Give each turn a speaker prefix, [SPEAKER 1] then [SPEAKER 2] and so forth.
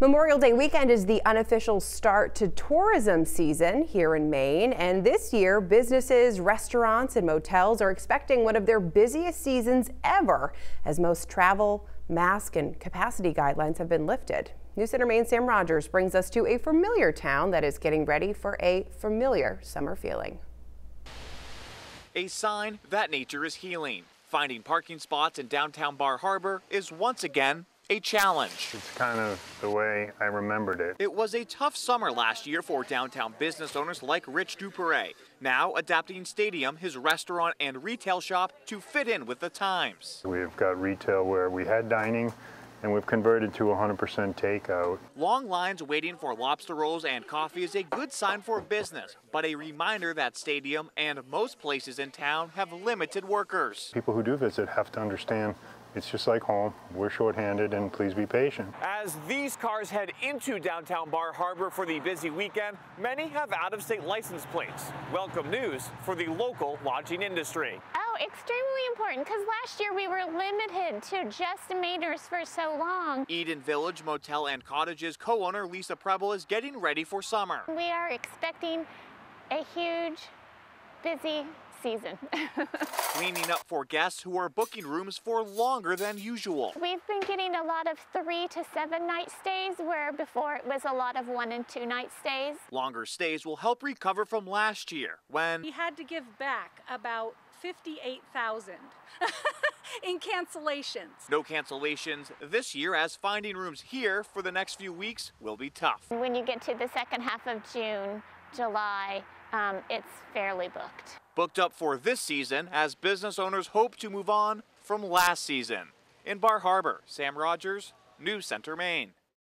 [SPEAKER 1] Memorial Day weekend is the unofficial start to tourism season here in Maine, and this year businesses, restaurants, and motels are expecting one of their busiest seasons ever as most travel, mask, and capacity guidelines have been lifted. New Center Maine's Sam Rogers brings us to a familiar town that is getting ready for a familiar summer feeling.
[SPEAKER 2] A sign that nature is healing. Finding parking spots in downtown Bar Harbor is once again a challenge. It's
[SPEAKER 1] kind of
[SPEAKER 2] the way I remembered it. It was a tough summer last year for downtown business owners like Rich Dupere, now adapting Stadium, his restaurant and retail shop, to fit in with the times.
[SPEAKER 3] We've got retail where we had dining, and we've converted to 100% takeout.
[SPEAKER 2] Long lines waiting for lobster rolls and coffee is a good sign for business, but a reminder that Stadium and most places in town have limited workers.
[SPEAKER 3] People who do visit have to understand it's just like home. We're shorthanded, and please be patient.
[SPEAKER 2] As these cars head into downtown Bar Harbor for the busy weekend, many have out-of-state license plates. Welcome news for the local lodging industry.
[SPEAKER 4] Oh, extremely important, because last year we were limited to just Maters for so long.
[SPEAKER 2] Eden Village Motel and Cottages co-owner Lisa Preble is getting ready for summer.
[SPEAKER 4] We are expecting a huge busy season.
[SPEAKER 2] Cleaning up for guests who are booking rooms for longer than usual.
[SPEAKER 4] We've been getting a lot of three to seven night stays, where before it was a lot of one and two night stays.
[SPEAKER 2] Longer stays will help recover from last year when we
[SPEAKER 4] had to give back about 58,000 in cancellations.
[SPEAKER 2] No cancellations this year as finding rooms here for the next few weeks will be tough.
[SPEAKER 4] When you get to the second half of June, July, um, it's fairly booked.
[SPEAKER 2] Booked up for this season as business owners hope to move on from last season. In Bar Harbor, Sam Rogers, News Center, Maine.